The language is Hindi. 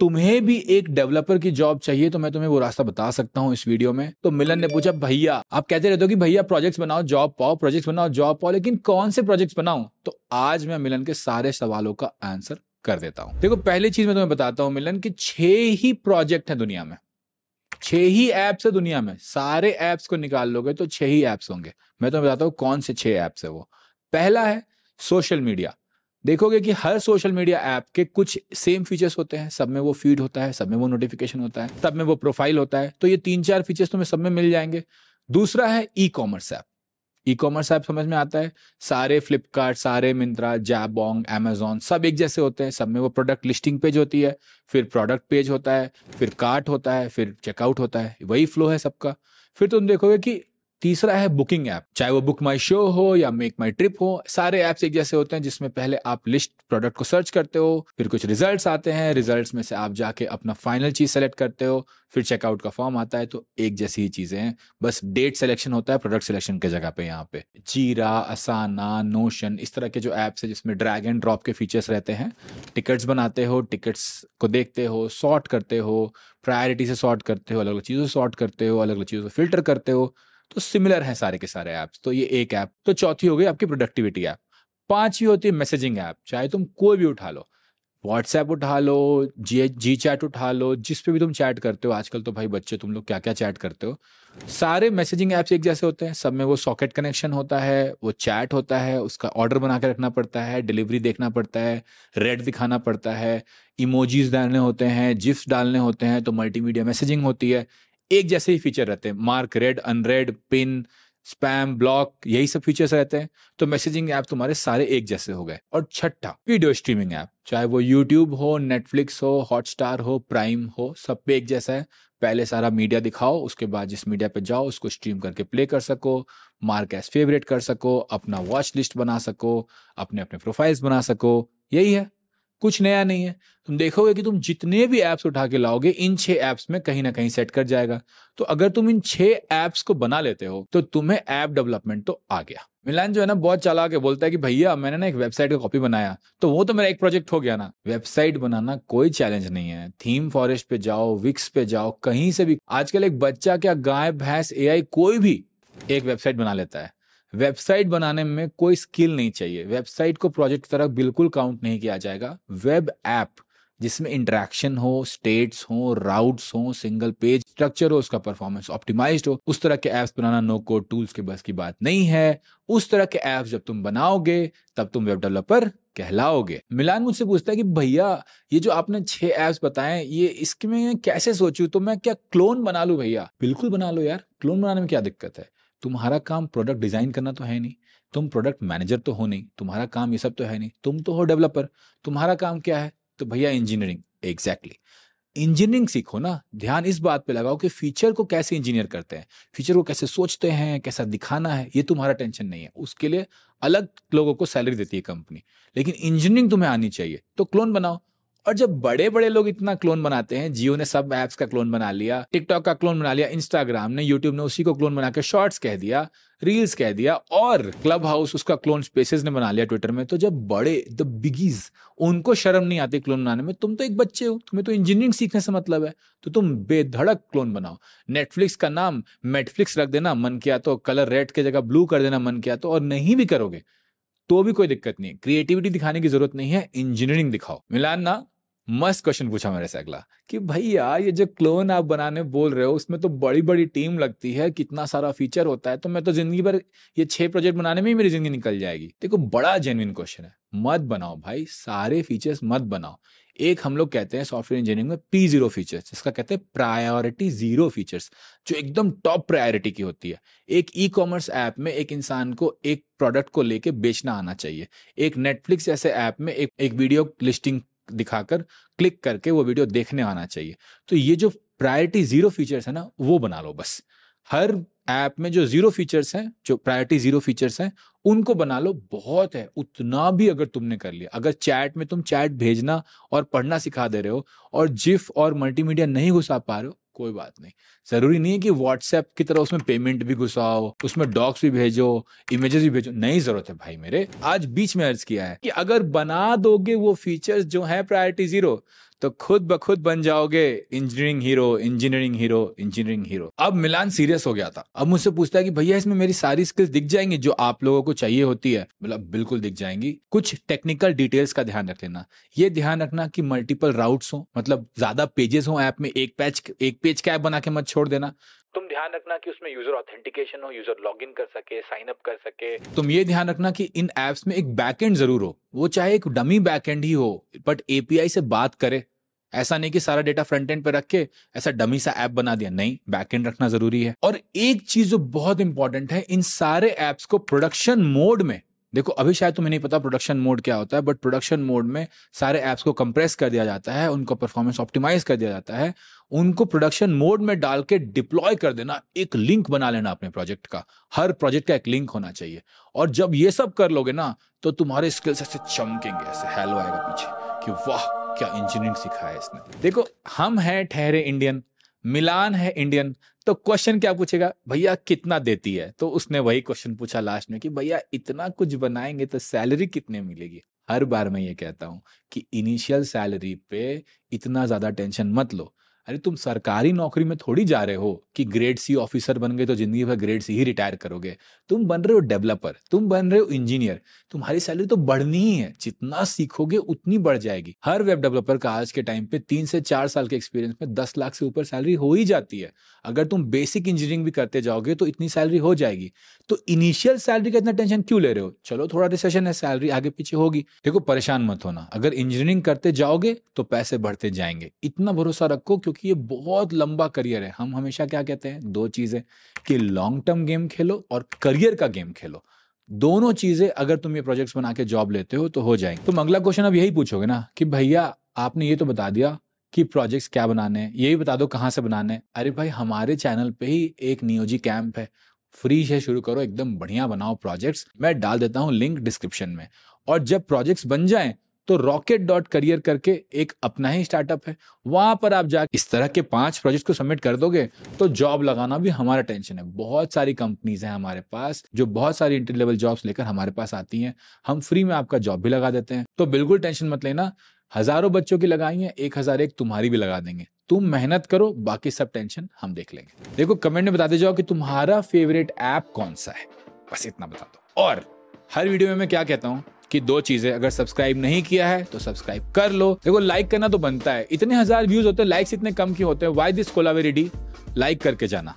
तुम्हें भी एक डेवलपर की जॉब चाहिए तो मैं तुम्हें वो रास्ता बता सकता हूँ इस वीडियो में तो मिलन ने पूछा भैया आप कहते रहते हो कि भैया प्रोजेक्ट्स बनाओ जॉब पाओ प्रोजेक्ट्स बनाओ जॉब पाओ लेकिन कौन से प्रोजेक्ट्स बनाओ तो आज मैं मिलन के सारे सवालों का आंसर कर देता हूँ देखो पहली चीज मैं तुम्हें बताता हूँ मिलन की छह ही प्रोजेक्ट है दुनिया में छह ही एप्स है दुनिया में सारे एप्स को निकाल लोगे तो छह ही एप्स होंगे मैं तुम्हें बताता हूँ कौन से छह एप्स है वो पहला है सोशल मीडिया देखोगे कि हर सोशल मीडिया ऐप के कुछ सेम फीचर्स होते हैं सब में वो फीड होता है सब में वो नोटिफिकेशन होता है सब में वो प्रोफाइल होता है तो ये तीन चार फीचर्स तुम्हें सब में मिल जाएंगे दूसरा है e commerce app e commerce app समझ में आता है सारे फ्लिपकार्ट सारे मिंत्रा जैबोंग एमेजोन सब एक जैसे होते हैं सब में वो प्रोडक्ट लिस्टिंग पेज होती है फिर प्रोडक्ट पेज होता है फिर कार्ट होता है फिर चेकआउट होता है वही फ्लो है सबका फिर तुम देखोगे कि तीसरा है बुकिंग ऐप चाहे वो बुक माई शो हो या मेक माई ट्रिप हो सारे ऐप्स एक जैसे होते हैं जिसमें पहले आप लिस्ट प्रोडक्ट को सर्च करते हो फिर कुछ रिजल्ट आते हैं रिजल्ट में से आप जाके अपना फाइनल चीज सेलेक्ट करते हो फिर चेकआउट का फॉर्म आता है तो एक जैसी ही चीजें हैं बस डेट सिलेक्शन होता है प्रोडक्ट सिलेक्शन के जगह पे यहाँ पे जीरा असाना नोशन इस तरह के जो ऐप्स है जिसमें ड्रैग एंड ड्रॉप के फीचर्स रहते हैं टिकट्स बनाते हो टिकट्स को देखते हो सॉर्ट करते हो प्रायोरिटी से सॉर्ट करते हो अलग अलग चीज़ों से सॉर्ट करते हो अलग अलग चीज़ों से फिल्टर करते हो तो सिमिलर है सारे के सारे ऐप्स तो ये एक ऐप तो चौथी हो गई आपकी प्रोडक्टिविटी ऐप पांचवी होती है मैसेजिंग ऐप चाहे तुम कोई भी उठा लो व्हाट्सएप उठा लो जी जी चैट उठा लो जिस पे भी तुम चैट करते हो आजकल तो भाई बच्चे तुम लोग क्या क्या चैट करते हो सारे मैसेजिंग ऐप्स एक जैसे होते हैं सब में वो सॉकेट कनेक्शन होता है वो चैट होता है उसका ऑर्डर बना के रखना पड़ता है डिलीवरी देखना पड़ता है रेड दिखाना पड़ता है इमोजीज डालने होते हैं जिप्स डालने होते हैं तो मल्टीमीडिया मैसेजिंग होती है एक जैसे ही फीचर रहते हैं mark read unread pin spam block यही सब फीचर्स रहते हैं तो मैसेजिंग ऐप तुम्हारे सारे एक जैसे हो गए और छठा वीडियो स्ट्रीमिंग ऐप चाहे वो यूट्यूब हो नेटफ्लिक्स हो हॉटस्टार हो प्राइम हो सब पे एक जैसा है पहले सारा मीडिया दिखाओ उसके बाद जिस मीडिया पे जाओ उसको स्ट्रीम करके प्ले कर सको मार्क एस फेवरेट कर सको अपना वॉच लिस्ट बना सको अपने अपने प्रोफाइल्स बना सको यही है कुछ नया नहीं है तुम देखोगे कि तुम जितने भी ऐप्स उठा के लाओगे इन छह ऐप्स में कहीं ना कहीं सेट कर जाएगा तो अगर तुम इन छह ऐप्स को बना लेते हो तो तुम्हें ऐप डेवलपमेंट तो आ गया मिलान जो है ना बहुत चला के बोलता है कि भैया मैंने ना एक वेबसाइट का कॉपी बनाया तो वो तो मेरा एक प्रोजेक्ट हो गया ना वेबसाइट बनाना कोई चैलेंज नहीं है थीम फॉरेस्ट पे जाओ विक्स पे जाओ कहीं से भी आजकल एक बच्चा क्या गाय भैंस एआई कोई भी एक वेबसाइट बना लेता है वेबसाइट बनाने में कोई स्किल नहीं चाहिए वेबसाइट को प्रोजेक्ट की तरह बिल्कुल काउंट नहीं किया जाएगा वेब ऐप जिसमें इंटरेक्शन हो स्टेट्स हो राउट्स हो सिंगल पेज स्ट्रक्चर हो उसका परफॉर्मेंस ऑप्टिमाइज हो उस तरह के ऐप्स बनाना नो कोड टूल्स के बस की बात नहीं है उस तरह के ऐप्स जब तुम बनाओगे तब तुम वेब डेवलपर कहलाओगे मिलान मुझसे पूछता है कि भैया ये जो आपने छह ऐप्स बताए ये इसके में कैसे सोचू तो मैं क्या क्लोन बना लू भैया बिल्कुल बना लो यार क्लोन बनाने में क्या दिक्कत है तुम्हारा काम प्रोडक्ट डिज़ाइन करना तो है नहीं तुम प्रोडक्ट मैनेजर तो हो नहीं तुम्हारा काम ये सब तो है नहीं तुम तो हो डेवलपर तुम्हारा काम क्या है तो भैया इंजीनियरिंग एग्जैक्टली इंजीनियरिंग सीखो ना ध्यान इस बात पे लगाओ कि फीचर को कैसे इंजीनियर करते हैं फीचर को कैसे सोचते हैं कैसा दिखाना है ये तुम्हारा टेंशन नहीं है उसके लिए अलग लोगों को सैलरी देती है कंपनी लेकिन इंजीनियरिंग तुम्हें आनी चाहिए तो क्लोन बनाओ और जब बड़े बड़े लोग इतना क्लोन बनाते हैं जियो ने सब ऐप्स का क्लोन बना लिया टिकटॉक का क्लोन बना लिया इंस्टाग्राम ने यूट्यूब ने उसी को क्लोन बना के शॉर्ट्स कह दिया रील्स कह दिया और क्लब हाउस उसका क्लोन स्पेसेस ने बना लिया ट्विटर में तो जब बड़े द बिगीज उनको शर्म नहीं आती क्लोन बनाने में तुम तो एक बच्चे हो तुम्हें तो इंजीनियरिंग सीखने से मतलब है तो तुम बेधड़क क्लोन बनाओ नेटफ्लिक्स का नाम मेटफ्लिक्स रख देना मन किया तो कलर रेड की जगह ब्लू कर देना मन किया तो और नहीं भी करोगे तो भी कोई दिक्कत नहीं है क्रिएटिविटी दिखाने की जरूरत नहीं है इंजीनियरिंग दिखाओ मिलान ना मस्त क्वेश्चन पूछा मेरे से अगला कि भैया ये जो क्लोन आप बनाने बोल रहे हो उसमें तो बड़ी बड़ी टीम लगती है कितना सारा फीचर होता है तो मैं तो जिंदगी भर ये छह प्रोजेक्ट बनाने में ही मेरी जिंदगी निकल जाएगी देखो बड़ा जेनविन क्वेश्चन है मत बनाओ भाई सारे फीचर्स मत बनाओ एक हम लोग कहते हैं सॉफ्टवेयर इंजीनियरिंग में पी जीरो फीचर्स जिसका कहते हैं प्रायोरिटी जीरो फीचर्स जो एकदम टॉप प्रायोरिटी की होती है एक ई कॉमर्स ऐप में एक इंसान को एक प्रोडक्ट को लेके बेचना आना चाहिए एक नेटफ्लिक्स जैसे ऐप में एक एक वीडियो लिस्टिंग दिखाकर क्लिक करके वो वीडियो देखने आना चाहिए तो ये जो प्रायोरिटी जीरो फीचर्स है ना वो बना लो बस हर ऐप में जो जीरो फीचर्स हैं जो प्रायोरिटी जीरो फीचर्स हैं उनको बना लो बहुत है उतना भी अगर तुमने कर लिया अगर चैट में तुम चैट भेजना और पढ़ना सिखा दे रहे हो और जिफ और मल्टीमीडिया नहीं घुसा पा रहे हो कोई बात नहीं जरूरी नहीं है कि व्हाट्सएप की तरह उसमें पेमेंट भी घुसाओ उसमें डॉक्स भी भेजो इमेजेस भी भेजो नहीं जरूरत है भाई मेरे आज बीच में अर्ज किया है कि अगर बना दोगे वो फीचर्स जो है प्रायोरिटी जीरो तो खुद ब खुद बन जाओगे engineering hero engineering hero engineering hero अब मिलान सीरियस हो गया था अब मुझसे पूछता है कि भैया इसमें मेरी सारी स्किल्स दिख जाएंगी जो आप लोगों को चाहिए होती है मतलब बिल्कुल दिख जाएंगी कुछ टेक्निकल डिटेल्स का ध्यान रख लेना ये ध्यान रखना कि मल्टीपल राउट्स हो मतलब ज्यादा पेजेस हो ऐप में एक पेज एक पेज का ऐप बना के मत छोड़ देना तुम ध्यान रखना कि उसमें यूजर ऑथेंटिकेशन हो यूजर लॉग इन कर सके साइन अप कर सके तुम ये ध्यान रखना कि इन एप्स में एक बैकएंड जरूर हो वो चाहे एक डमी बैकएंड ही हो बट एपीआई से बात करे ऐसा नहीं कि सारा डेटा फ्रंट एंड पे रख के ऐसा डमी सा ऐप बना दिया नहीं बैकएंड रखना जरूरी है और एक चीज जो बहुत इंपॉर्टेंट है इन सारे एप्स को प्रोडक्शन मोड में देखो अभी शायद तुम्हें नहीं पता प्रोडक्शन मोड क्या होता है बट प्रोडक्शन मोड में सारे ऐप्स को कंप्रेस कर दिया जाता है उनको परफॉर्मेंस ऑप्टिमाइज कर दिया जाता है उनको प्रोडक्शन मोड में डाल के डिप्लॉय कर देना एक लिंक बना लेना अपने प्रोजेक्ट का हर प्रोजेक्ट का एक लिंक होना चाहिए और जब ये सब कर लोगे ना तो तुम्हारे स्किल्स ऐसे चमकेंगे ऐसे हेलो आएगा पीछे कि वाह क्या इंजीनियरिंग सिखाया है इसने देखो हम हैं ठहरे इंडियन मिलान है इंडियन तो क्वेश्चन क्या पूछेगा भैया कितना देती है तो उसने वही क्वेश्चन पूछा लास्ट में कि भैया इतना कुछ बनाएंगे तो सैलरी कितने मिलेगी हर बार मैं ये कहता हूं कि इनिशियल सैलरी पे इतना ज्यादा टेंशन मत लो अरे तुम सरकारी नौकरी में थोड़ी जा रहे हो कि ग्रेड सी ऑफिसर बन गए तो जिंदगी भर ग्रेड सी ही रिटायर करोगे तुम बन रहे हो डेवलपर तुम बन रहे हो इंजीनियर तुम्हारी सैलरी तो बढ़नी ही है जितना सीखोगे उतनी बढ़ जाएगी हर वेब डेवलपर का आज के टाइम पे तीन से चार साल के एक्सपीरियंस में दस लाख से ऊपर सैलरी हो ही जाती है अगर तुम बेसिक इंजीनियरिंग भी करते जाओगे तो इतनी सैलरी हो जाएगी तो इनिशियल सैलरी का इतना टेंशन क्यों ले रहे हो चलो थोड़ा रिसेशन है सैलरी आगे पीछे होगी देखो परेशान मत होना अगर इंजीनियरिंग करते जाओगे तो पैसे बढ़ते जाएंगे इतना भरोसा रखो क्योंकि क्योंकि ये बहुत लंबा करियर है हम हमेशा क्या कहते हैं दो चीज़ें कि लॉन्ग टर्म गेम खेलो और करियर का गेम खेलो दोनों चीज़ें अगर तुम ये प्रोजेक्ट्स बना के जॉब लेते हो तो हो जाएंगे तुम अगला क्वेश्चन अब यही पूछोगे ना कि भैया आपने ये तो बता दिया कि प्रोजेक्ट्स क्या बनाने हैं ये भी बता दो कहाँ से बनाने हैं अरे भाई हमारे चैनल पे ही एक नियोजी कैंप है फ्री से शुरू करो एकदम बढ़िया बनाओ प्रोजेक्ट्स मैं डाल देता हूँ लिंक डिस्क्रिप्शन में और जब प्रोजेक्ट्स बन जाएं तो रॉकेट डॉट करियर करके एक अपना ही स्टार्टअप है वहां पर आप जाकर इस तरह के पांच प्रोजेक्ट को सबमिट कर दोगे तो जॉब लगाना भी हमारा टेंशन है बहुत सारी कंपनीज हैं हमारे पास जो बहुत सारी इंटर लेवल जॉब्स लेकर हमारे पास आती हैं हम फ्री में आपका जॉब भी लगा देते हैं तो बिल्कुल टेंशन मत लेना हजारों बच्चों की लगाई है एक हजार एक तुम्हारी भी लगा देंगे तुम मेहनत करो बाकी सब टेंशन हम देख लेंगे देखो कमेंट में बताते जाओ कि तुम्हारा फेवरेट ऐप कौन सा है बस इतना बता दो और हर वीडियो में मैं क्या कहता हूँ कि दो चीजें अगर सब्सक्राइब नहीं किया है तो सब्सक्राइब कर लो देखो लाइक करना तो बनता है इतने हजार व्यूज होते हैं लाइक्स इतने कम क्यों होते हैं वाई दिस कोलावेरिडी लाइक करके जाना